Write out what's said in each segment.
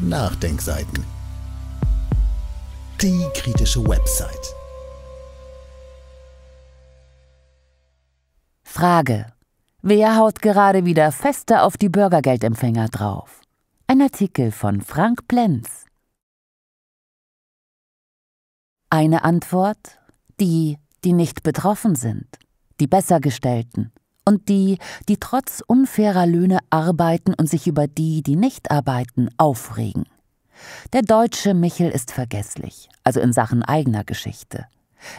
Nachdenkseiten. Die kritische Website. Frage. Wer haut gerade wieder fester auf die Bürgergeldempfänger drauf? Ein Artikel von Frank Plenz. Eine Antwort? Die, die nicht betroffen sind, die Bessergestellten, und die, die trotz unfairer Löhne arbeiten und sich über die, die nicht arbeiten, aufregen. Der deutsche Michel ist vergesslich, also in Sachen eigener Geschichte.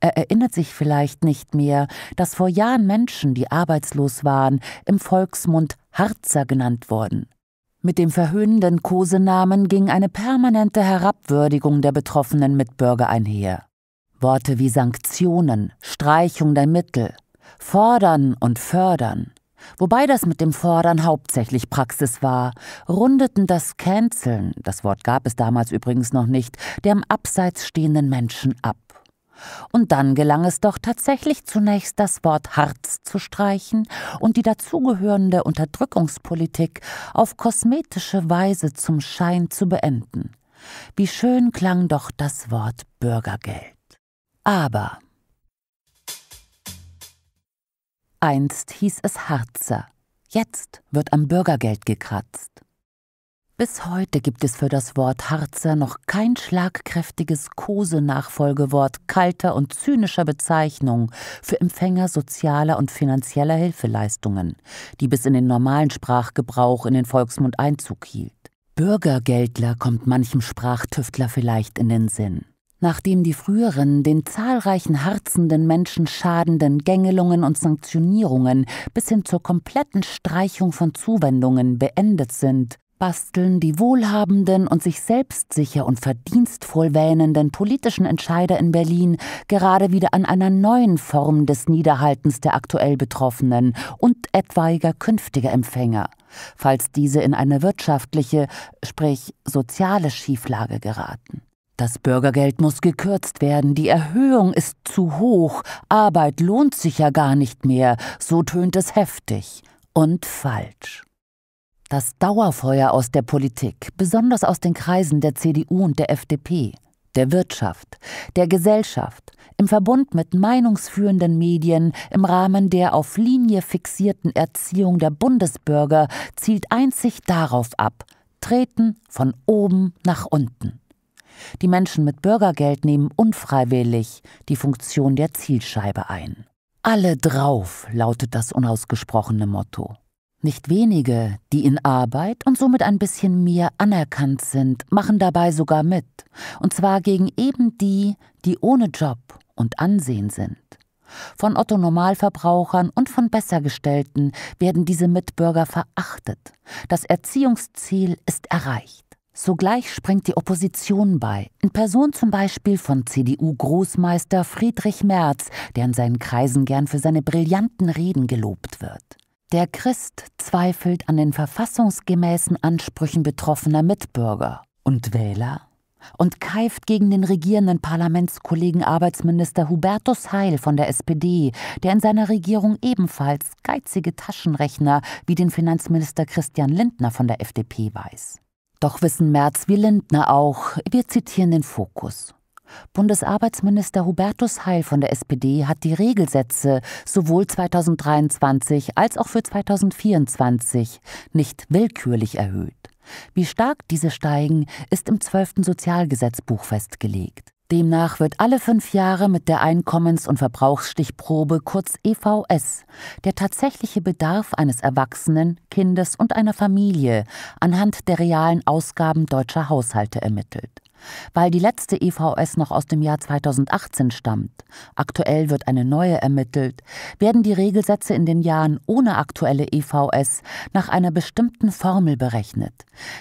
Er erinnert sich vielleicht nicht mehr, dass vor Jahren Menschen, die arbeitslos waren, im Volksmund Harzer genannt wurden. Mit dem verhöhnenden Kosenamen ging eine permanente Herabwürdigung der betroffenen Mitbürger einher. Worte wie Sanktionen, Streichung der Mittel, Fordern und Fördern. Wobei das mit dem Fordern hauptsächlich Praxis war, rundeten das Canceln, das Wort gab es damals übrigens noch nicht, der im Abseits stehenden Menschen ab. Und dann gelang es doch tatsächlich zunächst, das Wort Harz zu streichen und die dazugehörende Unterdrückungspolitik auf kosmetische Weise zum Schein zu beenden. Wie schön klang doch das Wort Bürgergeld. Aber Einst hieß es Harzer, jetzt wird am Bürgergeld gekratzt. Bis heute gibt es für das Wort Harzer noch kein schlagkräftiges Kosenachfolgewort kalter und zynischer Bezeichnung für Empfänger sozialer und finanzieller Hilfeleistungen, die bis in den normalen Sprachgebrauch in den Volksmund Einzug hielt. Bürgergeldler kommt manchem Sprachtüftler vielleicht in den Sinn nachdem die früheren, den zahlreichen harzenden Menschen schadenden Gängelungen und Sanktionierungen bis hin zur kompletten Streichung von Zuwendungen beendet sind, basteln die wohlhabenden und sich selbstsicher und verdienstvoll wähnenden politischen Entscheider in Berlin gerade wieder an einer neuen Form des Niederhaltens der aktuell Betroffenen und etwaiger künftiger Empfänger, falls diese in eine wirtschaftliche, sprich soziale Schieflage geraten. Das Bürgergeld muss gekürzt werden, die Erhöhung ist zu hoch, Arbeit lohnt sich ja gar nicht mehr, so tönt es heftig und falsch. Das Dauerfeuer aus der Politik, besonders aus den Kreisen der CDU und der FDP, der Wirtschaft, der Gesellschaft, im Verbund mit meinungsführenden Medien, im Rahmen der auf Linie fixierten Erziehung der Bundesbürger zielt einzig darauf ab, treten von oben nach unten. Die Menschen mit Bürgergeld nehmen unfreiwillig die Funktion der Zielscheibe ein. Alle drauf lautet das unausgesprochene Motto. Nicht wenige, die in Arbeit und somit ein bisschen mehr anerkannt sind, machen dabei sogar mit, und zwar gegen eben die, die ohne Job und Ansehen sind. Von Otto Normalverbrauchern und von Bessergestellten werden diese Mitbürger verachtet. Das Erziehungsziel ist erreicht. Sogleich springt die Opposition bei, in Person zum Beispiel von CDU-Großmeister Friedrich Merz, der in seinen Kreisen gern für seine brillanten Reden gelobt wird. Der Christ zweifelt an den verfassungsgemäßen Ansprüchen betroffener Mitbürger und Wähler und keift gegen den regierenden Parlamentskollegen Arbeitsminister Hubertus Heil von der SPD, der in seiner Regierung ebenfalls geizige Taschenrechner wie den Finanzminister Christian Lindner von der FDP weiß. Doch wissen Merz wie Lindner auch, wir zitieren den Fokus. Bundesarbeitsminister Hubertus Heil von der SPD hat die Regelsätze sowohl 2023 als auch für 2024 nicht willkürlich erhöht. Wie stark diese steigen, ist im 12. Sozialgesetzbuch festgelegt. Demnach wird alle fünf Jahre mit der Einkommens- und Verbrauchsstichprobe kurz EVS der tatsächliche Bedarf eines Erwachsenen, Kindes und einer Familie anhand der realen Ausgaben deutscher Haushalte ermittelt. Weil die letzte EVS noch aus dem Jahr 2018 stammt, aktuell wird eine neue ermittelt, werden die Regelsätze in den Jahren ohne aktuelle EVS nach einer bestimmten Formel berechnet.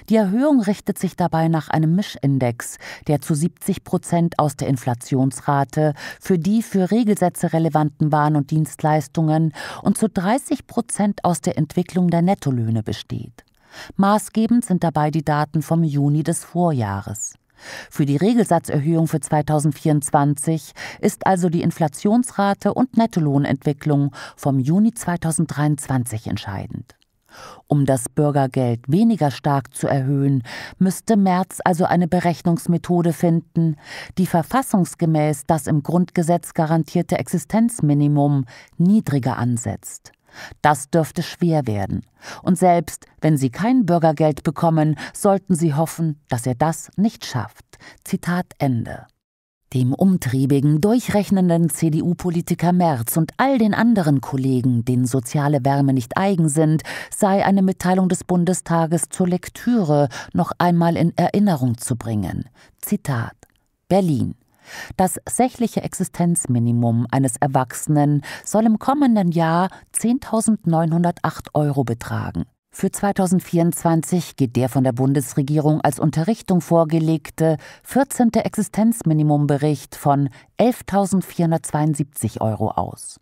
Die Erhöhung richtet sich dabei nach einem Mischindex, der zu 70 Prozent aus der Inflationsrate für die für Regelsätze relevanten Waren und Dienstleistungen und zu 30 Prozent aus der Entwicklung der Nettolöhne besteht. Maßgebend sind dabei die Daten vom Juni des Vorjahres. Für die Regelsatzerhöhung für 2024 ist also die Inflationsrate und Nettolohnentwicklung vom Juni 2023 entscheidend. Um das Bürgergeld weniger stark zu erhöhen, müsste März also eine Berechnungsmethode finden, die verfassungsgemäß das im Grundgesetz garantierte Existenzminimum niedriger ansetzt. Das dürfte schwer werden. Und selbst wenn sie kein Bürgergeld bekommen, sollten sie hoffen, dass er das nicht schafft. Zitat Ende. Dem umtriebigen, durchrechnenden CDU-Politiker Merz und all den anderen Kollegen, denen soziale Wärme nicht eigen sind, sei eine Mitteilung des Bundestages zur Lektüre noch einmal in Erinnerung zu bringen. Zitat Berlin das sächliche Existenzminimum eines Erwachsenen soll im kommenden Jahr 10.908 Euro betragen. Für 2024 geht der von der Bundesregierung als Unterrichtung vorgelegte 14. Existenzminimumbericht von 11.472 Euro aus.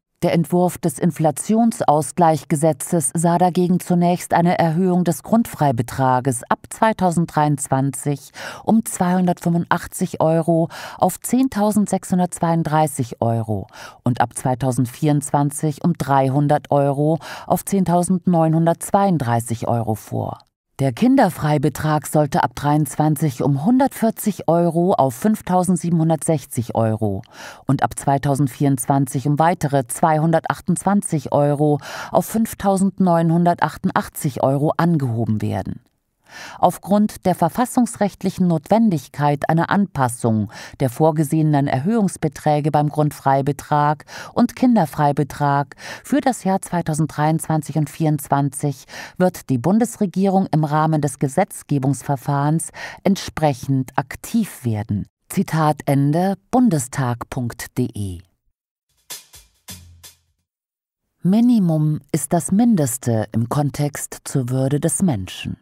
Der Entwurf des Inflationsausgleichgesetzes sah dagegen zunächst eine Erhöhung des Grundfreibetrages ab 2023 um 285 Euro auf 10.632 Euro und ab 2024 um 300 Euro auf 10.932 Euro vor. Der Kinderfreibetrag sollte ab 23 um 140 Euro auf 5.760 Euro und ab 2024 um weitere 228 Euro auf 5.988 Euro angehoben werden. Aufgrund der verfassungsrechtlichen Notwendigkeit einer Anpassung der vorgesehenen Erhöhungsbeträge beim Grundfreibetrag und Kinderfreibetrag für das Jahr 2023 und 2024 wird die Bundesregierung im Rahmen des Gesetzgebungsverfahrens entsprechend aktiv werden. Zitat Ende bundestag.de Minimum ist das Mindeste im Kontext zur Würde des Menschen.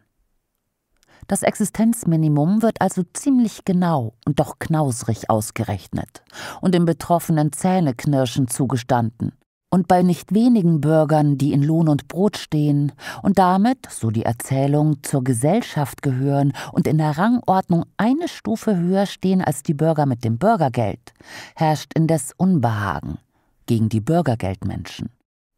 Das Existenzminimum wird also ziemlich genau und doch knausrig ausgerechnet und dem Betroffenen Zähneknirschen zugestanden. Und bei nicht wenigen Bürgern, die in Lohn und Brot stehen und damit, so die Erzählung, zur Gesellschaft gehören und in der Rangordnung eine Stufe höher stehen als die Bürger mit dem Bürgergeld, herrscht indes Unbehagen gegen die Bürgergeldmenschen.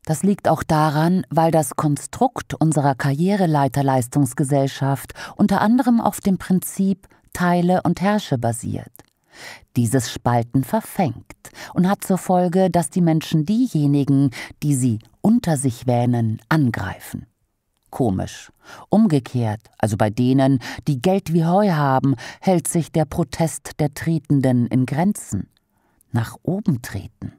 Das liegt auch daran, weil das Konstrukt unserer Karriereleiterleistungsgesellschaft unter anderem auf dem Prinzip Teile und Herrsche basiert. Dieses Spalten verfängt und hat zur Folge, dass die Menschen diejenigen, die sie unter sich wähnen, angreifen. Komisch. Umgekehrt, also bei denen, die Geld wie Heu haben, hält sich der Protest der Tretenden in Grenzen. Nach oben treten.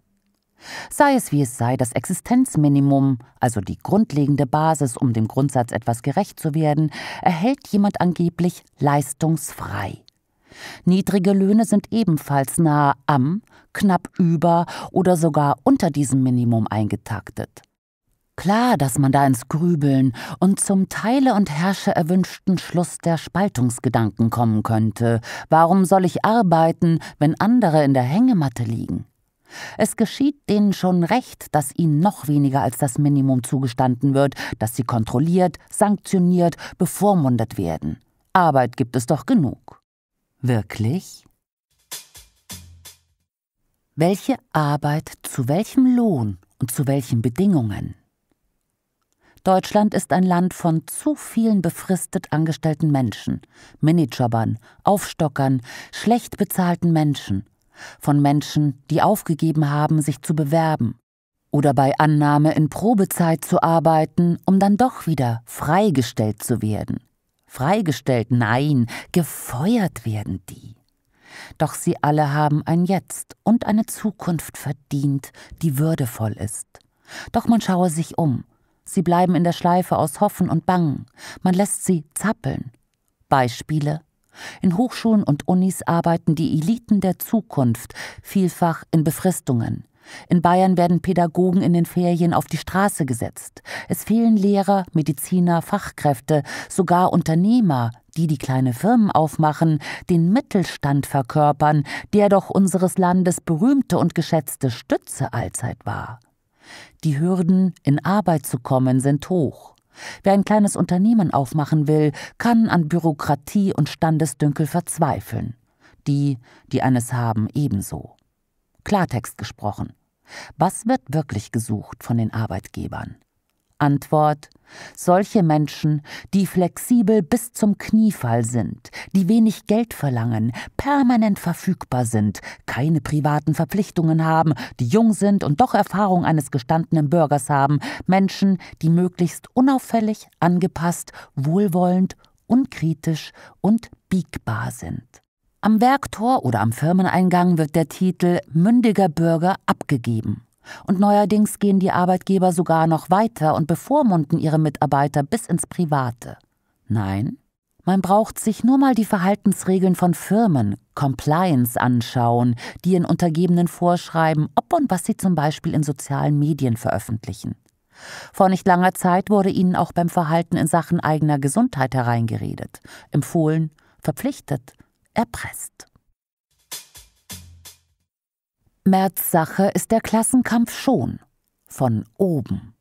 Sei es wie es sei, das Existenzminimum, also die grundlegende Basis, um dem Grundsatz etwas gerecht zu werden, erhält jemand angeblich leistungsfrei. Niedrige Löhne sind ebenfalls nahe am, knapp über oder sogar unter diesem Minimum eingetaktet. Klar, dass man da ins Grübeln und zum Teile und Herrsche erwünschten Schluss der Spaltungsgedanken kommen könnte. Warum soll ich arbeiten, wenn andere in der Hängematte liegen? Es geschieht denen schon recht, dass ihnen noch weniger als das Minimum zugestanden wird, dass sie kontrolliert, sanktioniert, bevormundet werden. Arbeit gibt es doch genug. Wirklich? Welche Arbeit zu welchem Lohn und zu welchen Bedingungen? Deutschland ist ein Land von zu vielen befristet angestellten Menschen, Minijobbern, Aufstockern, schlecht bezahlten Menschen, von Menschen, die aufgegeben haben, sich zu bewerben oder bei Annahme in Probezeit zu arbeiten, um dann doch wieder freigestellt zu werden. Freigestellt, nein, gefeuert werden die. Doch sie alle haben ein Jetzt und eine Zukunft verdient, die würdevoll ist. Doch man schaue sich um. Sie bleiben in der Schleife aus Hoffen und Bangen. Man lässt sie zappeln. Beispiele in Hochschulen und Unis arbeiten die Eliten der Zukunft, vielfach in Befristungen. In Bayern werden Pädagogen in den Ferien auf die Straße gesetzt. Es fehlen Lehrer, Mediziner, Fachkräfte, sogar Unternehmer, die die kleine Firmen aufmachen, den Mittelstand verkörpern, der doch unseres Landes berühmte und geschätzte Stütze allzeit war. Die Hürden, in Arbeit zu kommen, sind hoch. Wer ein kleines Unternehmen aufmachen will, kann an Bürokratie und Standesdünkel verzweifeln. Die, die eines haben, ebenso. Klartext gesprochen. Was wird wirklich gesucht von den Arbeitgebern? Antwort Solche Menschen, die flexibel bis zum Kniefall sind, die wenig Geld verlangen, permanent verfügbar sind, keine privaten Verpflichtungen haben, die jung sind und doch Erfahrung eines gestandenen Bürgers haben, Menschen, die möglichst unauffällig, angepasst, wohlwollend, unkritisch und biegbar sind. Am Werktor oder am Firmeneingang wird der Titel Mündiger Bürger abgegeben. Und neuerdings gehen die Arbeitgeber sogar noch weiter und bevormunden ihre Mitarbeiter bis ins Private. Nein, man braucht sich nur mal die Verhaltensregeln von Firmen, Compliance anschauen, die ihren Untergebenen vorschreiben, ob und was sie zum Beispiel in sozialen Medien veröffentlichen. Vor nicht langer Zeit wurde ihnen auch beim Verhalten in Sachen eigener Gesundheit hereingeredet, empfohlen, verpflichtet, erpresst. Merz Sache ist der Klassenkampf schon von oben.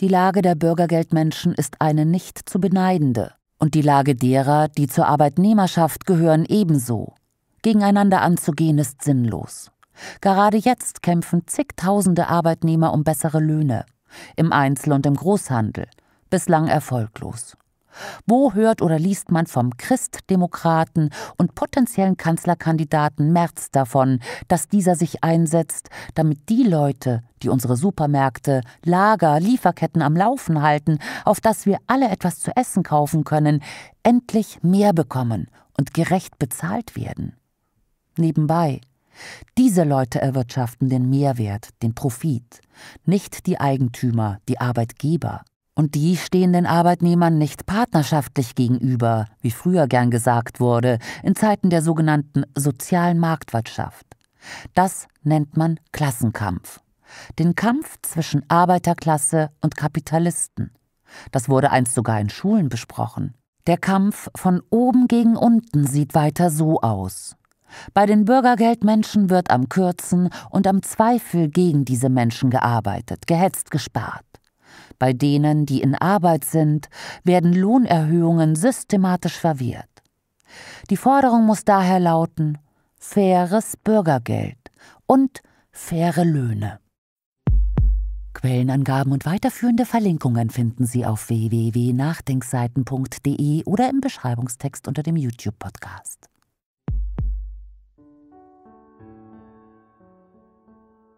Die Lage der Bürgergeldmenschen ist eine nicht zu beneidende, und die Lage derer, die zur Arbeitnehmerschaft gehören, ebenso. Gegeneinander anzugehen ist sinnlos. Gerade jetzt kämpfen zigtausende Arbeitnehmer um bessere Löhne, im Einzel- und im Großhandel, bislang erfolglos. Wo hört oder liest man vom Christdemokraten und potenziellen Kanzlerkandidaten Merz davon, dass dieser sich einsetzt, damit die Leute, die unsere Supermärkte, Lager, Lieferketten am Laufen halten, auf das wir alle etwas zu essen kaufen können, endlich mehr bekommen und gerecht bezahlt werden? Nebenbei, diese Leute erwirtschaften den Mehrwert, den Profit, nicht die Eigentümer, die Arbeitgeber und die stehen den Arbeitnehmern nicht partnerschaftlich gegenüber, wie früher gern gesagt wurde, in Zeiten der sogenannten sozialen Marktwirtschaft. Das nennt man Klassenkampf. Den Kampf zwischen Arbeiterklasse und Kapitalisten. Das wurde einst sogar in Schulen besprochen. Der Kampf von oben gegen unten sieht weiter so aus. Bei den Bürgergeldmenschen wird am Kürzen und am Zweifel gegen diese Menschen gearbeitet, gehetzt gespart. Bei denen, die in Arbeit sind, werden Lohnerhöhungen systematisch verwehrt. Die Forderung muss daher lauten faires Bürgergeld und faire Löhne. Quellenangaben und weiterführende Verlinkungen finden Sie auf www.nachdenkseiten.de oder im Beschreibungstext unter dem YouTube-Podcast.